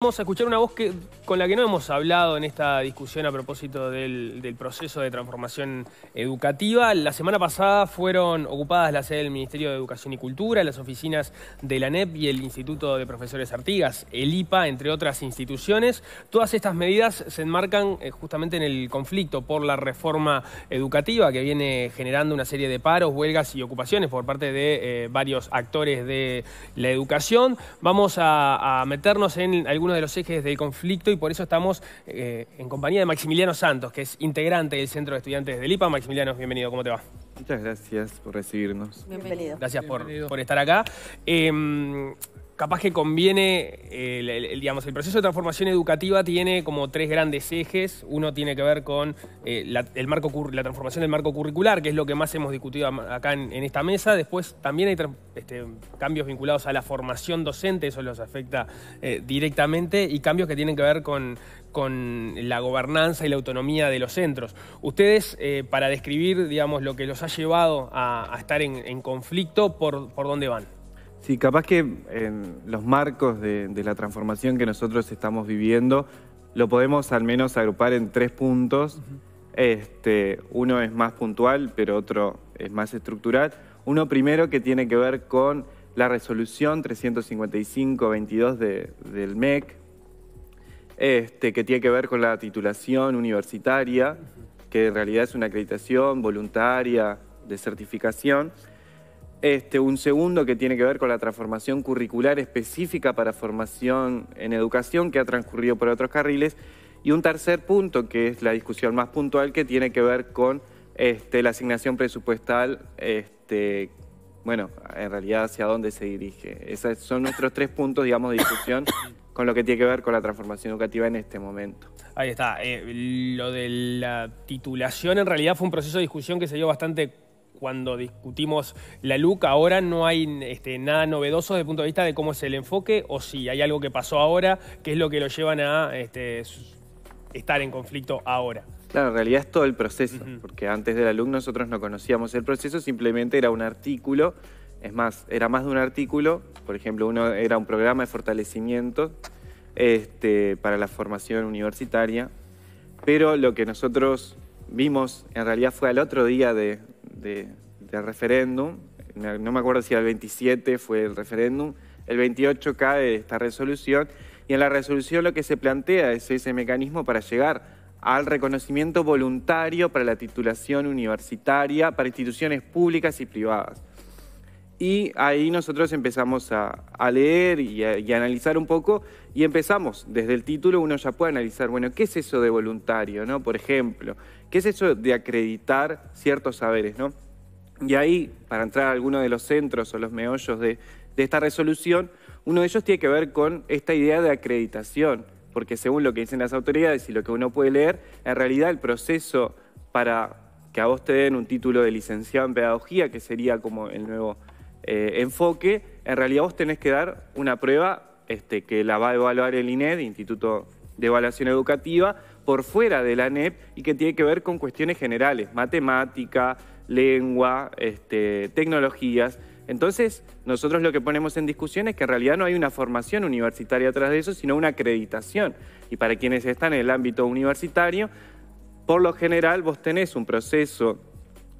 Vamos a escuchar una voz que, con la que no hemos hablado en esta discusión a propósito del, proceso de transformación educativa. La semana pasada fueron ocupadas la sede del Ministerio de Educación y Cultura, las oficinas de la NEP y el Instituto de Profesores Artigas, el IPA, entre otras instituciones. Todas estas medidas se enmarcan eh, justamente en el conflicto por la reforma educativa que viene generando una serie de paros, huelgas y ocupaciones por parte de eh, varios actores de la educación. Vamos a, a meternos en algunos uno de los ejes del conflicto y por eso estamos eh, en compañía de Maximiliano Santos, que es integrante del Centro de Estudiantes de Lipa. Maximiliano, bienvenido, ¿cómo te va? Muchas gracias por recibirnos. Bienvenido. Gracias Por, estar acá. Em, capaz que conviene, eh, el, digamos, el proceso de transformación educativa tiene como tres grandes ejes. Uno tiene que ver con eh, la, el marco, la transformación del marco curricular, que es lo que más hemos discutido acá en, esta mesa. Después también hay este, cambios vinculados a la formación docente, eso los afecta eh, directamente, y cambios que tienen que ver con, la gobernanza y la autonomía de los centros. Ustedes, para describir, digamos, lo que los ha llevado a, estar en, conflicto, ¿por dónde van? Sí, capaz que en los marcos de, la transformación que nosotros estamos viviendo, lo podemos al menos agrupar en tres puntos. Este, uno es más puntual, pero otro es más estructural. Uno primero que tiene que ver con la resolución 355-22 del MEC, este, que tiene que ver con la titulación universitaria, que en realidad es una acreditación voluntaria de certificación este, un segundo que tiene que ver con la transformación curricular específica para formación en educación que ha transcurrido por otros carriles. Y un tercer punto, que es la discusión más puntual, que tiene que ver con este, la asignación presupuestal, este, bueno, en realidad hacia dónde se dirige. Esos son nuestros tres puntos, digamos, de discusión con lo que tiene que ver con la transformación educativa en este momento. Ahí está. Eh, lo de la titulación en realidad fue un proceso de discusión que se dio bastante cuando discutimos la LUC, ahora no hay este, nada novedoso desde el punto de vista de cómo es el enfoque o si hay algo que pasó ahora, que es lo que lo llevan a este, estar en conflicto ahora. Claro, en realidad es todo el proceso, porque antes de la LUC nosotros no conocíamos el proceso, simplemente era un artículo, es más, era más de un artículo, por ejemplo, uno era un programa de fortalecimiento este, para la formación universitaria, pero lo que nosotros vimos, en realidad fue al otro día del referéndum, no me acuerdo si el 27 fue el referéndum, el 28 cae esta resolución y en la resolución lo que se plantea es ese mecanismo para llegar al reconocimiento voluntario para la titulación universitaria para instituciones públicas y privadas. Y ahí nosotros empezamos a, leer y a, analizar un poco y empezamos, desde el título uno ya puede analizar, bueno, ¿qué es eso de voluntario? No? Por ejemplo, ¿Qué es eso de acreditar ciertos saberes, ¿no? Y ahí, para entrar a alguno de los centros o los meollos de, esta resolución, uno de ellos tiene que ver con esta idea de acreditación, porque según lo que dicen las autoridades y lo que uno puede leer, en realidad el proceso para que a vos te den un título de licenciado en pedagogía, que sería como el nuevo eh, enfoque, en realidad vos tenés que dar una prueba este, que la va a evaluar el INED, Instituto de evaluación educativa por fuera de la NEP y que tiene que ver con cuestiones generales, matemática, lengua, este, tecnologías. Entonces, nosotros lo que ponemos en discusión es que en realidad no hay una formación universitaria atrás de eso, sino una acreditación. Y para quienes están en el ámbito universitario, por lo general vos tenés un proceso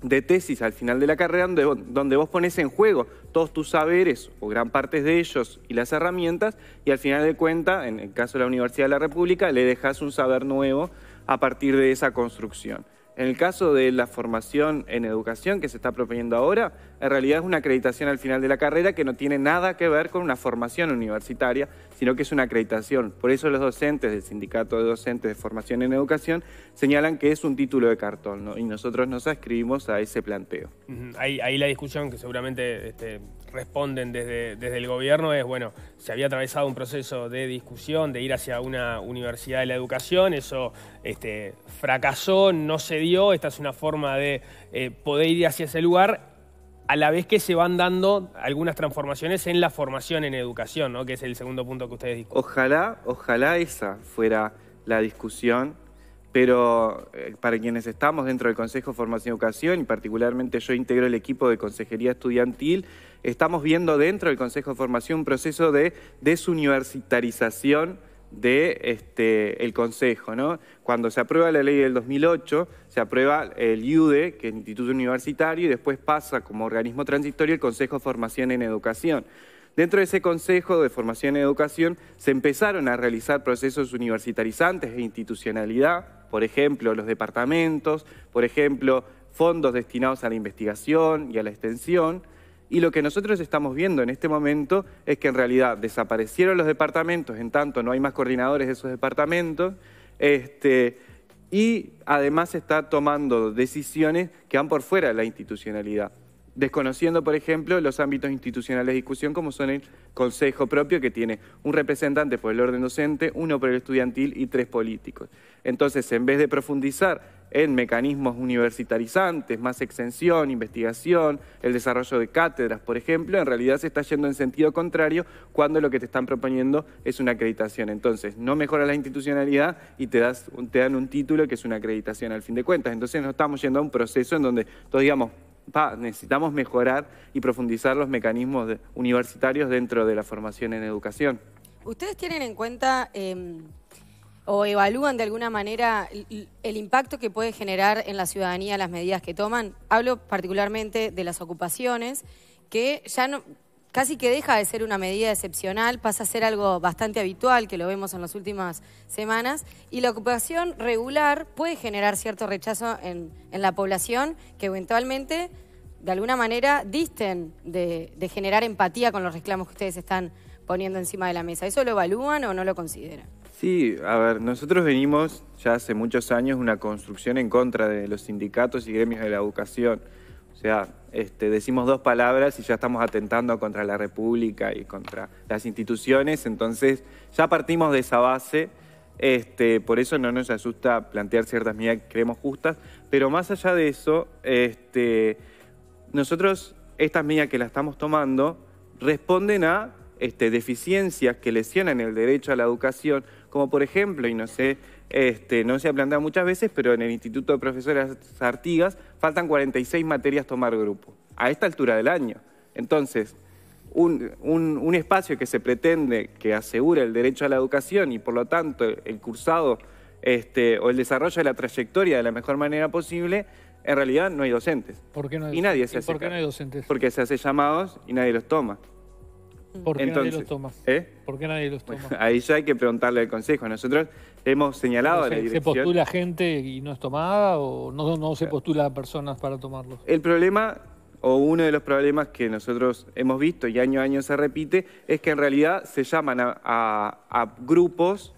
de tesis al final de la carrera donde, donde, vos pones en juego todos tus saberes o gran parte de ellos y las herramientas y al final de cuenta, en el caso de la Universidad de la República, le dejas un saber nuevo a partir de esa construcción. En el caso de la formación en educación que se está proponiendo ahora, en realidad es una acreditación al final de la carrera que no tiene nada que ver con una formación universitaria, sino que es una acreditación. Por eso los docentes del Sindicato de Docentes de Formación en Educación señalan que es un título de cartón y nosotros nos adscribimos a ese planteo. ahí, la discusión que seguramente este, responden desde, desde el gobierno es, bueno, se había atravesado un proceso de discusión, de ir hacia una universidad de la educación, eso este, fracasó, no se dio, esta es una forma de eh, poder ir hacia ese lugar a la vez que se van dando algunas transformaciones en la formación en educación, ¿no? que es el segundo punto que ustedes discuten. Ojalá, ojalá esa fuera la discusión, pero eh, para quienes estamos dentro del Consejo de Formación y Educación, y particularmente yo integro el equipo de Consejería Estudiantil, estamos viendo dentro del Consejo de Formación un proceso de desuniversitarización de este, el Consejo. Cuando se aprueba la ley del 2008, se aprueba el IUDE, que es el Instituto Universitario, y después pasa como organismo transitorio el Consejo de Formación en Educación. Dentro de ese Consejo de Formación en Educación se empezaron a realizar procesos universitarizantes e institucionalidad, por ejemplo, los departamentos, por ejemplo, fondos destinados a la investigación y a la extensión, y lo que nosotros estamos viendo en este momento es que en realidad desaparecieron los departamentos, en tanto no hay más coordinadores de esos departamentos, este, y además se está tomando decisiones que van por fuera de la institucionalidad, desconociendo, por ejemplo, los ámbitos institucionales de discusión como son el Consejo propio, que tiene un representante por el orden docente, uno por el estudiantil y tres políticos. Entonces, en vez de profundizar en mecanismos universitarizantes, más exención, investigación, el desarrollo de cátedras, por ejemplo, en realidad se está yendo en sentido contrario cuando lo que te están proponiendo es una acreditación. Entonces, no mejora la institucionalidad y te, das, te dan un título que es una acreditación al fin de cuentas. Entonces, no estamos yendo a un proceso en donde, todos digamos, necesitamos mejorar y profundizar los mecanismos universitarios dentro de la formación en educación. ¿Ustedes tienen en cuenta em, o evalúan de alguna manera el impacto que puede generar en la ciudadanía las medidas que toman. Hablo particularmente de las ocupaciones, que ya no, casi que deja de ser una medida excepcional, pasa a ser algo bastante habitual, que lo vemos en las últimas semanas, y la ocupación regular puede generar cierto rechazo en, la población que eventualmente, de alguna manera, disten de generar empatía con los reclamos que ustedes están poniendo encima de la mesa. ¿Eso lo evalúan o no lo consideran? Sí, a ver, nosotros venimos ya hace muchos años una construcción en contra de los sindicatos y gremios de la educación. O sea, este, decimos dos palabras y ya estamos atentando contra la República y contra las instituciones, entonces ya partimos de esa base. Este, por eso no nos asusta plantear ciertas medidas que creemos justas, pero más allá de eso, este, nosotros estas medidas que las estamos tomando responden a este, deficiencias que lesionan el derecho a la educación, como por ejemplo, y no sé, este, no se ha planteado muchas veces, pero en el Instituto de Profesoras Artigas faltan 46 materias tomar grupo, a esta altura del año. Entonces, un, espacio que se pretende que asegure el derecho a la educación y por lo tanto el cursado este, o el desarrollo de la trayectoria de la mejor manera posible, en realidad no hay docentes. ¿Por qué no hay, y nadie se hace no hay docentes? Porque se hace llamados y nadie los toma. Mm. ¿eh? ¿Por qué nadie los toma? ahí ya hay que preguntarle al Consejo. Nosotros hemos señalado a la dirección... ¿Se postula gente y no es tomada o no, se eh. postula personas para tomarlos? El problema o uno de los problemas que nosotros hemos visto y año a año se repite, es que en realidad se llaman a, a, grupos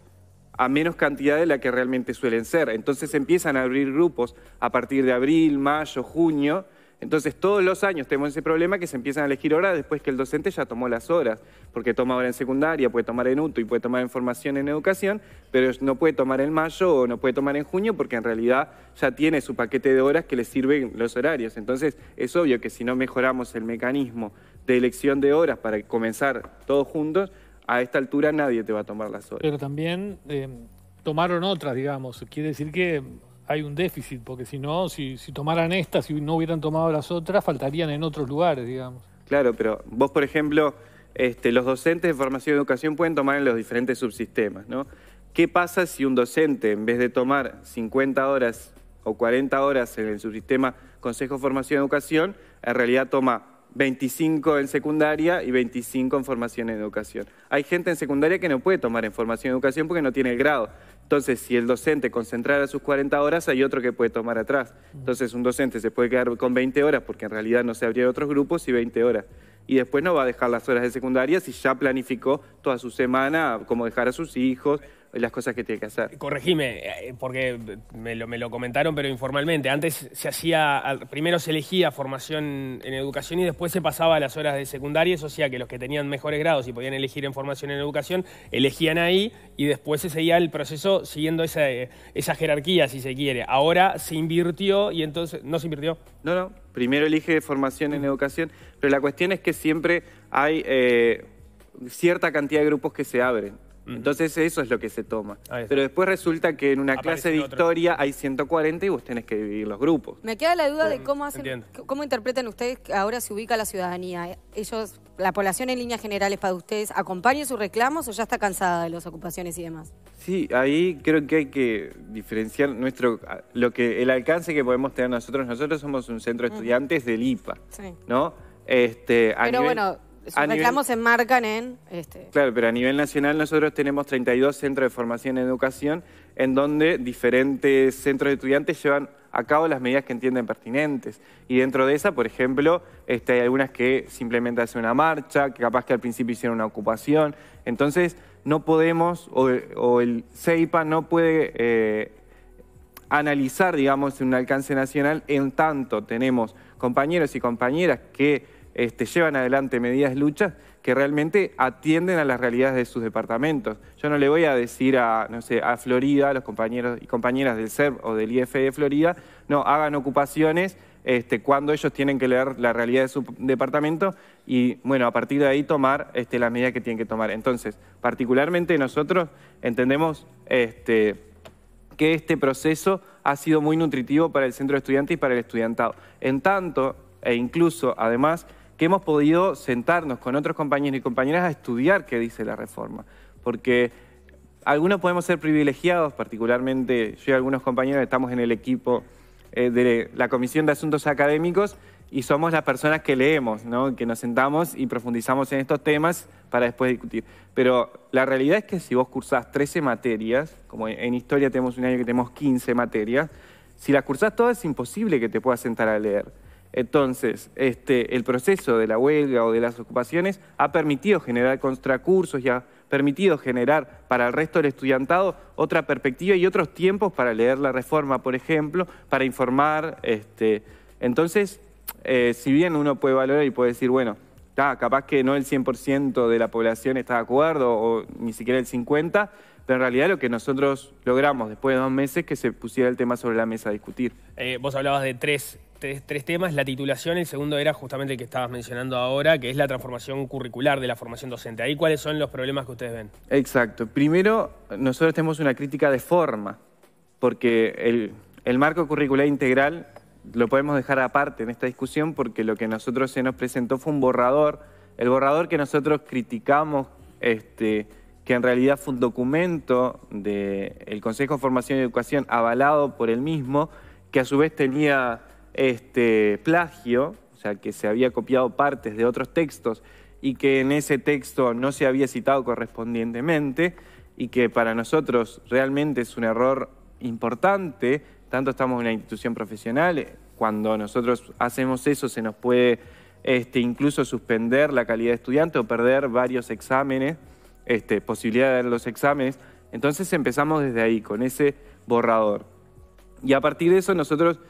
a menos cantidad de la que realmente suelen ser. Entonces empiezan a abrir grupos a partir de abril, mayo, junio, entonces todos los años tenemos ese problema que se empiezan a elegir horas después que el docente ya tomó las horas, porque toma ahora en secundaria, puede tomar en UTO y puede tomar en formación en educación, pero no puede tomar en mayo o no puede tomar en junio porque en realidad ya tiene su paquete de horas que le sirven los horarios. Entonces es obvio que si no mejoramos el mecanismo de elección de horas para comenzar todos juntos, a esta altura nadie te va a tomar las horas. Pero también eh, tomaron otras, digamos, quiere decir que hay un déficit, porque si no, si, tomaran estas y si no hubieran tomado las otras, faltarían en otros lugares, digamos. Claro, pero vos, por ejemplo, este, los docentes de formación y educación pueden tomar en los diferentes subsistemas, ¿no? ¿Qué pasa si un docente, en vez de tomar 50 horas o 40 horas en el subsistema Consejo de Formación y Educación, en realidad toma 25 en secundaria y 25 en formación en educación? Hay gente en secundaria que no puede tomar en formación y educación porque no tiene el grado. Entonces, si el docente concentrara sus 40 horas, hay otro que puede tomar atrás. Entonces, un docente se puede quedar con 20 horas porque en realidad no se abrieron otros grupos y 20 horas. Y después no va a dejar las horas de secundaria si ya planificó toda su semana cómo dejar a sus hijos, las cosas que tiene que hacer. Corregime, eh, porque me lo, comentaron, pero informalmente. Antes se hacía, primero se elegía formación en educación y después se pasaba a las horas de secundaria, eso hacía que los que tenían mejores grados y podían elegir en formación en educación, elegían ahí y después se seguía el proceso siguiendo esa, eh, jerarquía, si se quiere. Ahora se invirtió y entonces, ¿no se invirtió? No, no, primero elige formación en educación, pero la cuestión es que siempre hay eh, cierta cantidad de grupos que se abren. Entonces eso es lo que se toma. Pero después resulta que en una clase de historia hay 140 y vos tenés que dividir los grupos. Me queda la duda de mm, cómo hacen, cómo interpretan ustedes que ahora se ubica la ciudadanía. Eh, ellos, la población en líneas generales para ustedes, ¿acompaña sus reclamos o ya está cansada de las ocupaciones y demás? Sí, ahí creo que hay que diferenciar nuestro lo que el alcance que podemos tener nosotros. Nosotros somos un centro de estudiantes del IPA, Sí. ¿no? Este, Pero bueno, estamos reclamos en... Este, claro, pero a nivel nacional nosotros tenemos 32 centros de formación en educación en donde diferentes centros de estudiantes llevan a cabo las medidas que entienden pertinentes. Y dentro de esa, por ejemplo, este, hay algunas que simplemente hacen una marcha, que capaz que al principio hicieron una ocupación. Entonces, no podemos, o, el CEIPA no puede eh, analizar, digamos, un alcance nacional en tanto tenemos compañeros y compañeras que este, llevan adelante medidas luchas que realmente atienden a las realidades de sus departamentos. Yo no le voy a decir a, no sé, a Florida, a los compañeros y compañeras del SER o del IFE de Florida, no, hagan ocupaciones este, cuando ellos tienen que leer la realidad de su departamento y, bueno, a partir de ahí tomar este, las medidas que tienen que tomar. Entonces, particularmente nosotros entendemos que este proceso ha sido muy nutritivo para el centro de estudiantes y para el estudiantado. En tanto, e incluso, además, que hemos podido sentarnos con otros compañeros y compañeras a estudiar qué dice la reforma. Porque algunos podemos ser privilegiados, particularmente yo y algunos compañeros estamos en el equipo eh, de la Comisión de Asuntos Académicos y somos las personas que leemos, que nos sentamos y profundizamos en estos temas para después discutir. Pero la realidad es que si vos cursás 13 materias, como en historia tenemos un año que tenemos 15 materias, si las cursás todas es imposible que te puedas sentar a leer. Entonces, este, el proceso de la huelga o de las ocupaciones ha permitido generar contracursos y ha permitido generar para el resto del estudiantado otra perspectiva y otros tiempos para leer la reforma, por ejemplo, para informar. Este, entonces, eh, si bien uno puede valorar y puede decir, bueno, capaz que no el 100% de la población está de acuerdo o ni siquiera el 50%, pero en realidad lo que nosotros logramos después de dos meses que se pusiera el tema sobre la mesa a discutir. Eh, vos hablabas de tres tres, temas, la titulación, el segundo era justamente el que estabas mencionando ahora, que es la transformación curricular de la formación docente. Ahí cuáles son los problemas que ustedes ven. Exacto. Primero, nosotros tenemos una crítica de forma, porque el, marco curricular integral lo podemos dejar aparte en esta discusión porque lo que nosotros se nos presentó fue un borrador, el borrador que nosotros criticamos, este, que en realidad fue un documento del Consejo de Formación y Educación avalado por el mismo, que a su vez tenía este, plagio, o sea, que se había copiado partes de otros textos y que en ese texto no se había citado correspondientemente y que para nosotros realmente es un error importante, tanto estamos en una institución profesional, cuando nosotros hacemos eso se nos puede este, incluso suspender la calidad de estudiante o perder varios exámenes, este, posibilidad de dar los exámenes. Entonces empezamos desde ahí, con ese borrador. Y a partir de eso nosotros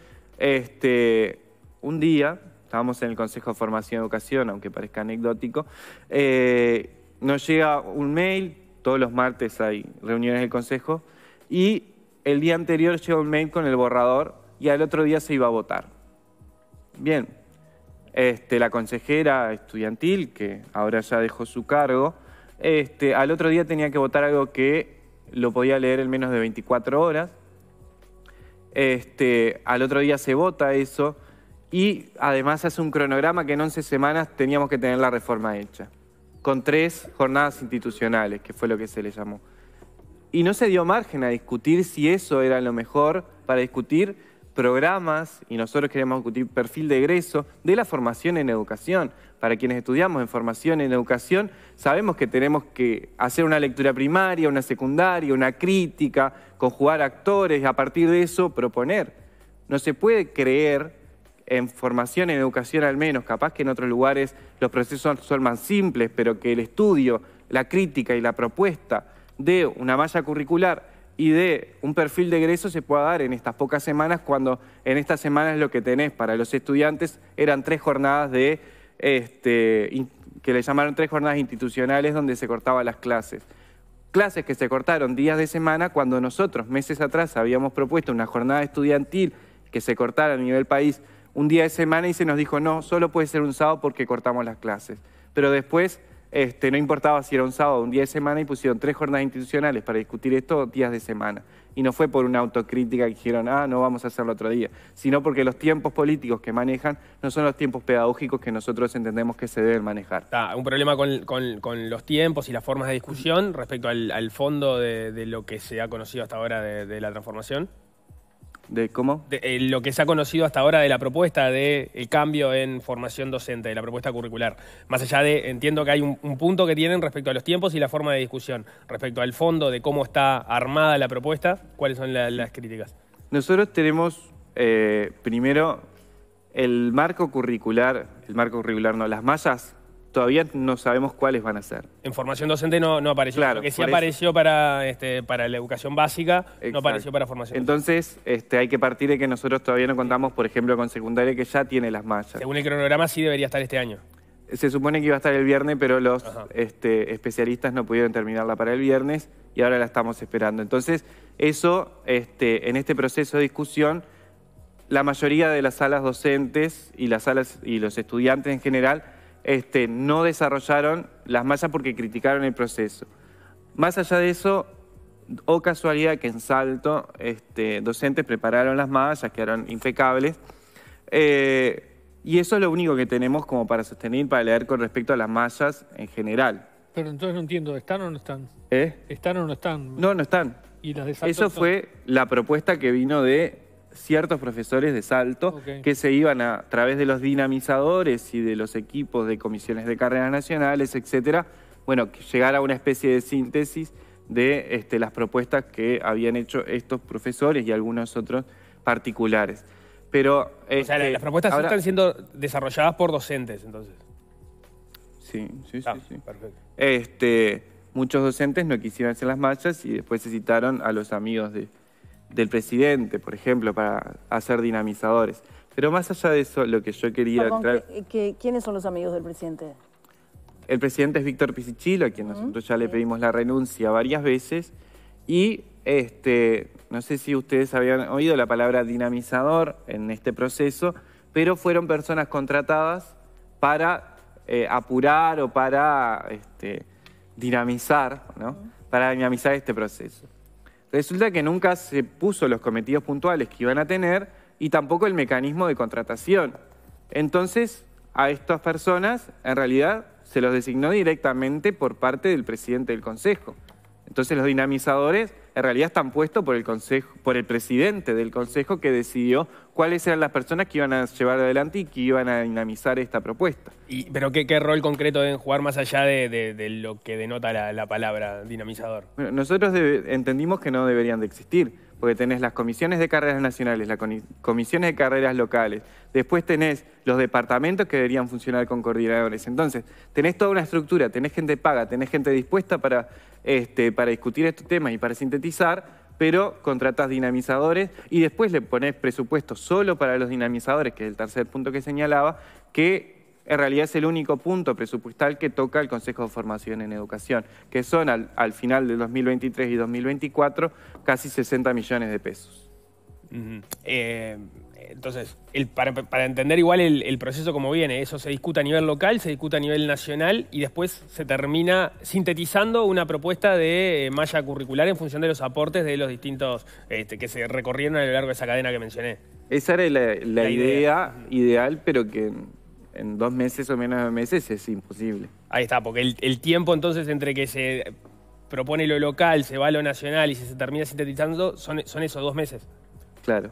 este, un día, estábamos en el Consejo de Formación y Educación, aunque parezca anecdótico, eh, nos llega un mail, todos los martes hay reuniones del Consejo, y el día anterior llega un mail con el borrador y al otro día se iba a votar. Bien, este, la consejera estudiantil, que ahora ya dejó su cargo, este, al otro día tenía que votar algo que lo podía leer en menos de 24 horas este, al otro día se vota eso y además hace un cronograma que en 11 semanas teníamos que tener la reforma hecha, con tres jornadas institucionales, que fue lo que se le llamó. Y no se dio margen a discutir si eso era lo mejor para discutir programas, y nosotros queremos discutir perfil de egreso, de la formación en educación. Para quienes estudiamos en formación en educación, sabemos que tenemos que hacer una lectura primaria, una secundaria, una crítica, conjugar actores y a partir de eso proponer. No se puede creer en formación, en educación al menos, capaz que en otros lugares los procesos son más simples, pero que el estudio, la crítica y la propuesta de una malla curricular y de un perfil de egreso se pueda dar en estas pocas semanas, cuando en estas semanas lo que tenés para los estudiantes eran tres jornadas de, este, que le llamaron tres jornadas institucionales donde se cortaban las clases. Clases que se cortaron días de semana cuando nosotros meses atrás habíamos propuesto una jornada estudiantil que se cortara a nivel país un día de semana y se nos dijo no, solo puede ser un sábado porque cortamos las clases. Pero después este, no importaba si era un sábado o un día de semana y pusieron tres jornadas institucionales para discutir esto días de semana. Y no fue por una autocrítica que dijeron, ah, no vamos a hacerlo otro día, sino porque los tiempos políticos que manejan no son los tiempos pedagógicos que nosotros entendemos que se deben manejar. Está, un problema con, los tiempos y las formas de discusión respecto al, fondo de, lo que se ha conocido hasta ahora de la transformación. ¿De cómo? Eh, lo que se ha conocido hasta ahora de la propuesta de de cambio en formación docente, de la propuesta curricular. Más allá de, entiendo que hay un, punto que tienen respecto a los tiempos y la forma de discusión. Respecto al fondo, de cómo está armada la propuesta, ¿cuáles son las críticas? Nosotros tenemos, eh, primero, el marco curricular, el marco curricular no, las mallas todavía no sabemos cuáles van a ser. En formación docente no, no apareció. Claro, que sí apareció para, este, para la educación básica, no apareció para formación Entonces, este, hay que partir de que nosotros todavía no contamos, por ejemplo, con secundaria que ya tiene las mallas. Según el cronograma, sí debería estar este año. Se supone que iba a estar el viernes, pero los este, especialistas no pudieron terminarla para el viernes y ahora la estamos esperando. Entonces, eso, este, en este proceso de discusión, la mayoría de las salas docentes y las salas y los estudiantes en general este, no desarrollaron las mallas porque criticaron el proceso. Más allá de eso, o casualidad que en Salto este, docentes prepararon las mallas, quedaron impecables. Eh, y eso es lo único que tenemos como para sostener, para leer con respecto a las mallas en general. Pero entonces no entiendo, ¿están o no están? ¿Eh? ¿Están o no están? No, no están. ¿Y las Eso fue la propuesta que vino de ciertos profesores de salto que se iban a, través de los dinamizadores y de los equipos de comisiones de carreras nacionales, etcétera, bueno, llegar a una especie de síntesis de este, las propuestas que habían hecho estos profesores y algunos otros particulares. Pero, o sea, este, las propuestas están siendo desarrolladas por docentes, entonces. Sí, sí, sí, ah, sí. Perfecto. Este, muchos docentes no quisieron hacer las marchas y después se citaron a los amigos de, del presidente, por ejemplo, para hacer dinamizadores. Pero más allá de eso, lo que yo quería... Ah, que, ¿Quiénes son los amigos del presidente? El presidente es Víctor Pisichilo, a quien nosotros ya le pedimos la renuncia varias veces. Y este, no sé si ustedes habían oído la palabra dinamizador en este proceso, pero fueron personas contratadas para eh, apurar o para este, dinamizar, ¿no? Para dinamizar este proceso. Resulta que nunca se puso los cometidos puntuales que iban a tener y tampoco el mecanismo de contratación. Entonces, a estas personas, en realidad, se los designó directamente por parte del presidente del Consejo. Entonces, los dinamizadores en realidad están puestos por el, consejo, por el presidente del Consejo que decidió cuáles eran las personas que iban a llevar adelante y que iban a dinamizar esta propuesta. Y, ¿Pero qué, rol concreto deben jugar más allá de, lo que denota la, palabra dinamizador? Bueno, nosotros entendimos que no deberían de existir, porque tenés las comisiones de carreras nacionales, las comisiones de carreras locales, después tenés los departamentos que deberían funcionar con coordinadores. Entonces, tenés toda una estructura, tenés gente paga, tenés gente dispuesta para este, para discutir estos temas y para sintetizar, pero contratas dinamizadores y después le pones presupuesto solo para los dinamizadores, que es el tercer punto que señalaba, que en realidad es el único punto presupuestal que toca el Consejo de Formación en Educación, que son al, final de 2023 y 2024 casi 60 millones de pesos. Entonces, para, entender igual el, proceso como viene, eso se discute a nivel local, se discute a nivel nacional y después se termina sintetizando una propuesta de eh, malla curricular en función de los aportes de los distintos este, que se recorrieron a lo largo de esa cadena que mencioné. Esa era la, idea, ideal, pero que en, dos meses o menos de meses es imposible. Ahí está, porque el, tiempo entonces entre que se propone lo local, se va a lo nacional y se termina sintetizando, son esos dos meses. Claro.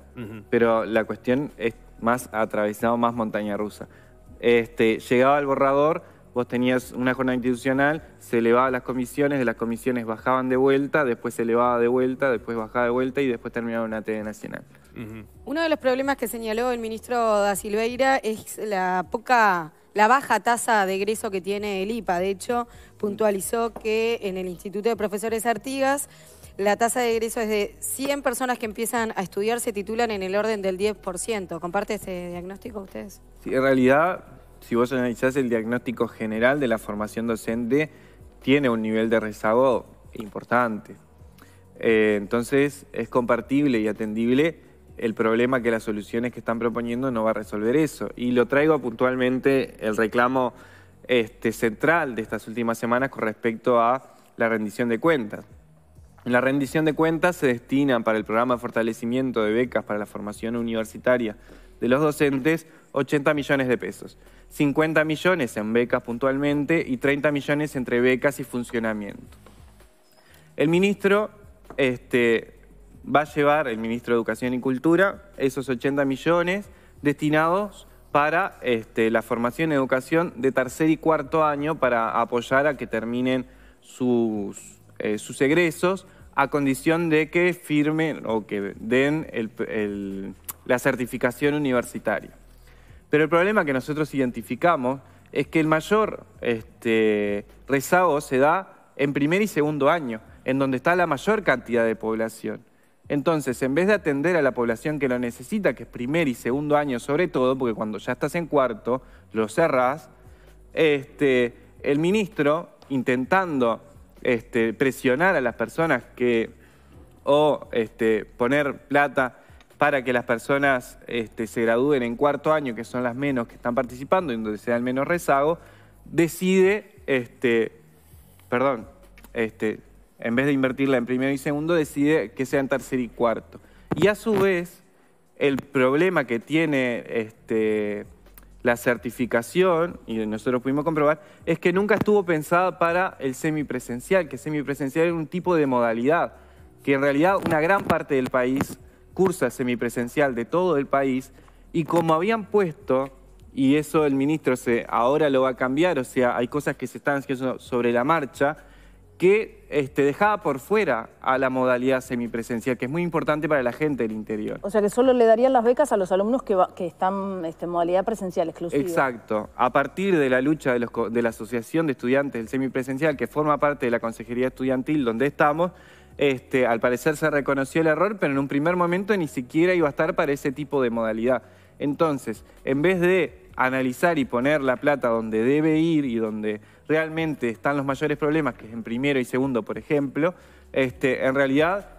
Pero la cuestión es más atravesado, más montaña rusa. Este, llegaba el borrador, vos tenías una jornada institucional, se elevaban las comisiones, de las comisiones bajaban de vuelta, después se elevaba de vuelta, después bajaba de vuelta y después terminaba una TD nacional. Uno de los problemas que señaló el ministro da Silveira es la poca la baja tasa de egreso que tiene el IPA. De hecho, puntualizó que en el Instituto de Profesores Artigas la tasa de egreso es de 100 personas que empiezan a estudiar, se titulan en el orden del 10%. ¿Comparte ese diagnóstico ustedes? Sí, en realidad, si vos analizás el diagnóstico general de la formación docente, tiene un nivel de rezago importante. Eh, entonces, es compartible y atendible el problema que las soluciones que están proponiendo no va a resolver eso. Y lo traigo puntualmente el reclamo este, central de estas últimas semanas con respecto a la rendición de cuentas. En la rendición de cuentas se destinan para el programa de fortalecimiento de becas para la formación universitaria de los docentes 80 millones de pesos, 50 millones en becas puntualmente y 30 millones entre becas y funcionamiento. El ministro este, va a llevar, el ministro de Educación y Cultura, esos 80 millones destinados para este, la formación y educación de tercer y cuarto año para apoyar a que terminen sus eh, egresos a condición de que firmen o que den la certificación universitaria. Pero el problema que nosotros identificamos es que el mayor este, rezago se da en primer y segundo año, en donde está la mayor cantidad de población. Entonces, en vez de atender a la población que lo necesita, que es primer y segundo año sobre todo, porque cuando ya estás en cuarto, lo cerrás, este, el ministro, intentando este, presionar a las personas que o este, poner plata para que las personas este, se gradúen en cuarto año, que son las menos que están participando y donde se da el menos rezago, decide, perdón, en vez de invertirla en primero y segundo, decide que sea en tercer y cuarto. Y a su vez, el problema que tiene la certificación, y nosotros pudimos comprobar, es que nunca estuvo pensada para el semipresencial, que semipresencial era un tipo de modalidad, que en realidad una gran parte del país cursa semipresencial de todo el país, y como habían puesto, y eso el ministro se, ahora lo va a cambiar, o sea, hay cosas que se están haciendo sobre la marcha, que este, dejaba por fuera a la modalidad semipresencial, que es muy importante para la gente del interior. O sea que solo le darían las becas a los alumnos que, están este, en modalidad presencial exclusiva. Exacto. A partir de la lucha de, la Asociación de Estudiantes del Semipresencial, que forma parte de la Consejería Estudiantil donde estamos, este, al parecer se reconoció el error, pero en un primer momento ni siquiera iba a estar para ese tipo de modalidad. Entonces, en vez de analizar y poner la plata donde debe ir y donde realmente están los mayores problemas, que es en primero y segundo, por ejemplo, este, en realidad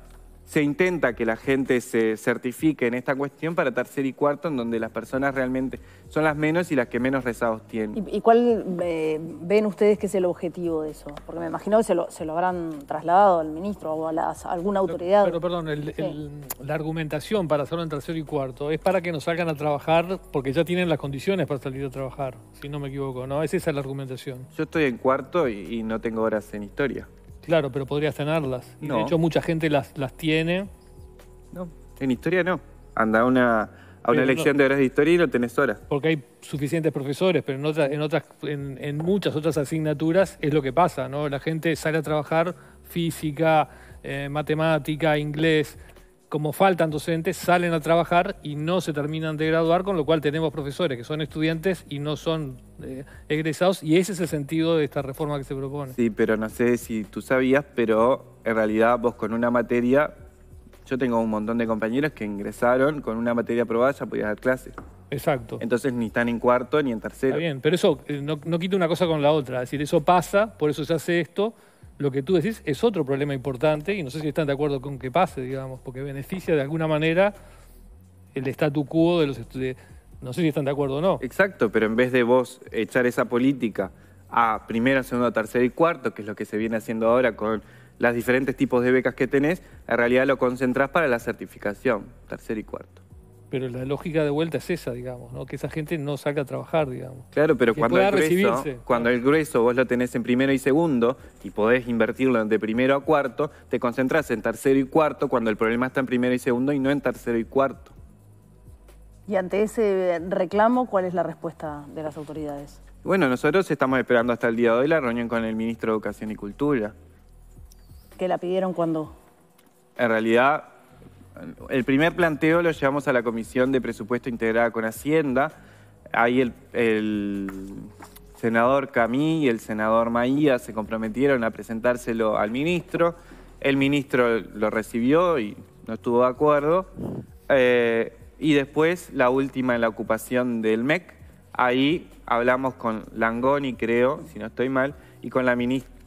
se intenta que la gente se certifique en esta cuestión para tercer y cuarto, en donde las personas realmente son las menos y las que menos rezados tienen. ¿Y, cuál eh, ven ustedes que es el objetivo de eso? Porque me imagino que se lo, se lo habrán trasladado al ministro o a, alguna autoridad. Pero, perdón, la argumentación para hacerlo en tercer y cuarto es para que nos salgan a trabajar porque ya tienen las condiciones para salir a trabajar, si no me equivoco, ¿no? Es la argumentación. Yo estoy en cuarto y no tengo horas en historia. Claro, pero podrías tenerlas. De hecho, mucha gente las, las tiene. No, en historia no. Anda una, a una lección de horas de historia y no tenés horas. Porque hay suficientes profesores, pero en, otras, en, otras, muchas otras asignaturas es lo que pasa, ¿no? La gente sale a trabajar física, eh, matemática, inglés, como faltan docentes, salen a trabajar y no se terminan de graduar, con lo cual tenemos profesores que son estudiantes y no son eh, egresados, y ese es el sentido de esta reforma que se propone. Sí, pero no sé si tú sabías, pero en realidad vos con una materia, yo tengo un montón de compañeros que ingresaron con una materia aprobada, ya podías dar clases. Exacto. Entonces ni están en cuarto ni en tercero. Está bien, pero eso eh, no, no quita una cosa con la otra. Es decir, eso pasa, por eso se hace esto, lo que tú decís es otro problema importante y no sé si están de acuerdo con que pase, digamos, porque beneficia de alguna manera el statu quo de los estudiantes. No sé si están de acuerdo o no. Exacto, pero en vez de vos echar esa política a primera, segunda, tercera y cuarto, que es lo que se viene haciendo ahora con los diferentes tipos de becas que tenés, en realidad lo concentrás para la certificación, tercero y cuarto. Pero la lógica de vuelta es esa, digamos, ¿no? que esa gente no saca a trabajar, digamos. Claro, pero cuando el, grueso, cuando el grueso vos lo tenés en primero y segundo y podés invertirlo de primero a cuarto, te concentrás en tercero y cuarto cuando el problema está en primero y segundo y no en tercero y cuarto. Y ante ese reclamo, ¿cuál es la respuesta de las autoridades? Bueno, nosotros estamos esperando hasta el día de hoy la reunión con el ministro de Educación y Cultura. ¿Que la pidieron cuando? En realidad, el primer planteo lo llevamos a la Comisión de Presupuesto integrada con Hacienda. Ahí el, senador Camí y el senador Maía se comprometieron a presentárselo al ministro. El ministro lo recibió y no estuvo de acuerdo. Eh, y después la última en la ocupación del MEC. Ahí hablamos con Langoni, creo, si no estoy mal, y con la,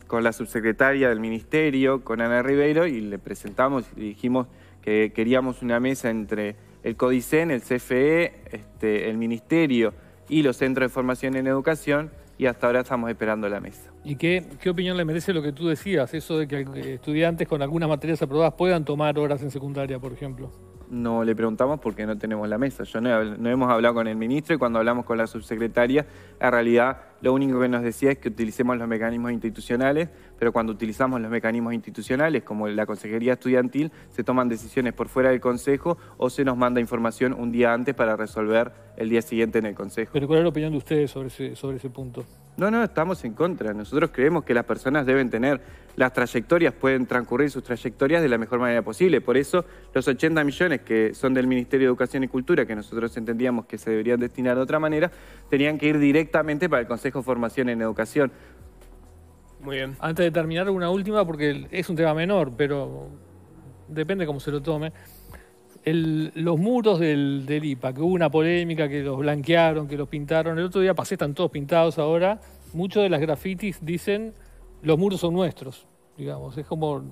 con la subsecretaria del ministerio, con Ana Ribeiro, y le presentamos y dijimos que queríamos una mesa entre el CODICEN, el CFE, este, el Ministerio y los Centros de Formación en Educación, y hasta ahora estamos esperando la mesa. ¿Y qué, qué opinión le merece lo que tú decías, eso de que estudiantes con algunas materias aprobadas puedan tomar horas en secundaria, por ejemplo? no le preguntamos porque no tenemos la mesa. Yo no, hemos hablado con el ministro y cuando hablamos con la subsecretaria, en realidad lo único que nos decía es que utilicemos los mecanismos institucionales, pero cuando utilizamos los mecanismos institucionales, como la Consejería Estudiantil, se toman decisiones por fuera del Consejo o se nos manda información un día antes para resolver el día siguiente en el Consejo. Pero ¿cuál es la opinión de ustedes sobre sobre ese punto? No, no, estamos en contra. Nosotros creemos que las personas deben tener las trayectorias, pueden transcurrir sus trayectorias de la mejor manera posible. Por eso los 80 millones que son del Ministerio de Educación y Cultura, que nosotros entendíamos que se deberían destinar de otra manera, tenían que ir directamente para el Consejo de Formación en Educación. Muy bien. Antes de terminar, una última, porque es un tema menor, pero depende cómo se lo tome los muros del, IPA, que hubo una polémica, que los blanquearon, que los pintaron. El otro día pasé, están todos pintados ahora. Muchos de las grafitis dicen, los muros son nuestros, digamos. Es como,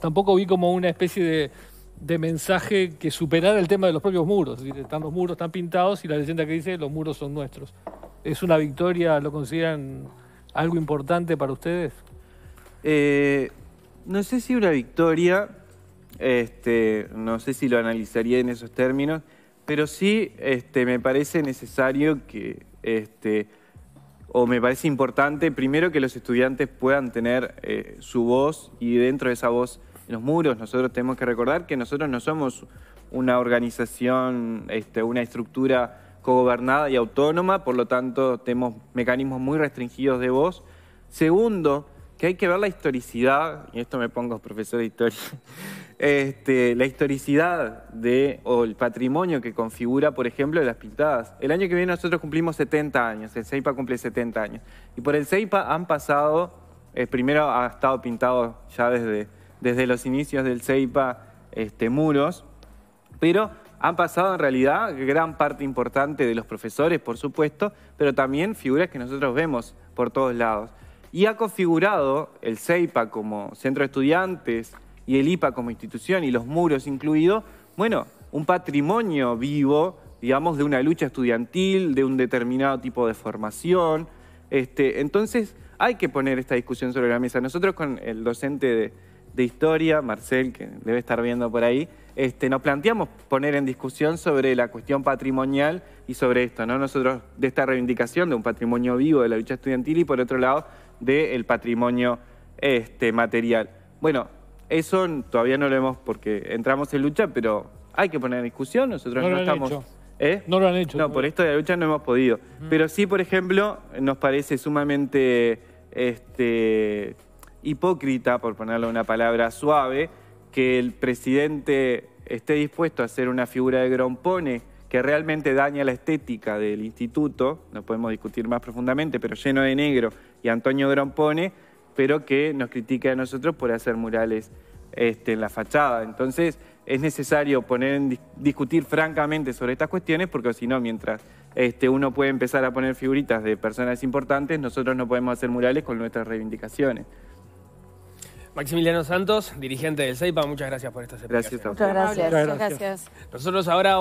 tampoco vi como una especie de, mensaje que superara el tema de los propios muros. Están los muros, están pintados y la leyenda que dice, los muros son nuestros. ¿Es una victoria? ¿Lo consideran algo importante para ustedes? Eh, no sé si una victoria, este, no sé si lo analizaría en esos términos, pero sí este, me parece necesario que, este, o me parece importante, primero que los estudiantes puedan tener eh, su voz y dentro de esa voz en los muros. Nosotros tenemos que recordar que nosotros no somos una organización, este, una estructura cogobernada y autónoma, por lo tanto tenemos mecanismos muy restringidos de voz. Segundo, que hay que ver la historicidad, y esto me pongo profesor de historia, este, la historicidad de, o el patrimonio que configura, por ejemplo, las pintadas. El año que viene nosotros cumplimos 70 años, el CEIPA cumple 70 años. Y por el CEIPA han pasado, eh, primero ha estado pintado ya desde, desde los inicios del CEIPA este, muros, pero han pasado en realidad gran parte importante de los profesores, por supuesto, pero también figuras que nosotros vemos por todos lados y ha configurado el CEIPA como centro de estudiantes y el IPA como institución y los muros incluidos, bueno, un patrimonio vivo, digamos, de una lucha estudiantil, de un determinado tipo de formación. Este, entonces, hay que poner esta discusión sobre la mesa. Nosotros con el docente de, historia, Marcel, que debe estar viendo por ahí, este, nos planteamos poner en discusión sobre la cuestión patrimonial y sobre esto, ¿no? Nosotros, de esta reivindicación de un patrimonio vivo de la lucha estudiantil y por otro lado, del patrimonio este, material. Bueno, eso todavía no lo hemos, porque entramos en lucha, pero hay que poner en discusión, nosotros no, estamos... ¿eh? No lo han hecho. No, por esto de la lucha no hemos podido. Pero sí, por ejemplo, nos parece sumamente este, hipócrita, por ponerle una palabra suave, que el presidente esté dispuesto a hacer una figura de grompone que realmente daña la estética del instituto, no podemos discutir más profundamente, pero lleno de negro, y Antonio Grompone, pero que nos critica a nosotros por hacer murales este, en la fachada. Entonces es necesario poner, discutir francamente sobre estas cuestiones porque si no, mientras este, uno puede empezar a poner figuritas de personas importantes, nosotros no podemos hacer murales con nuestras reivindicaciones. Maximiliano Santos, dirigente del CEIPA, muchas gracias por esta explicaciones. Gracias Muchas gracias. Nosotros ahora...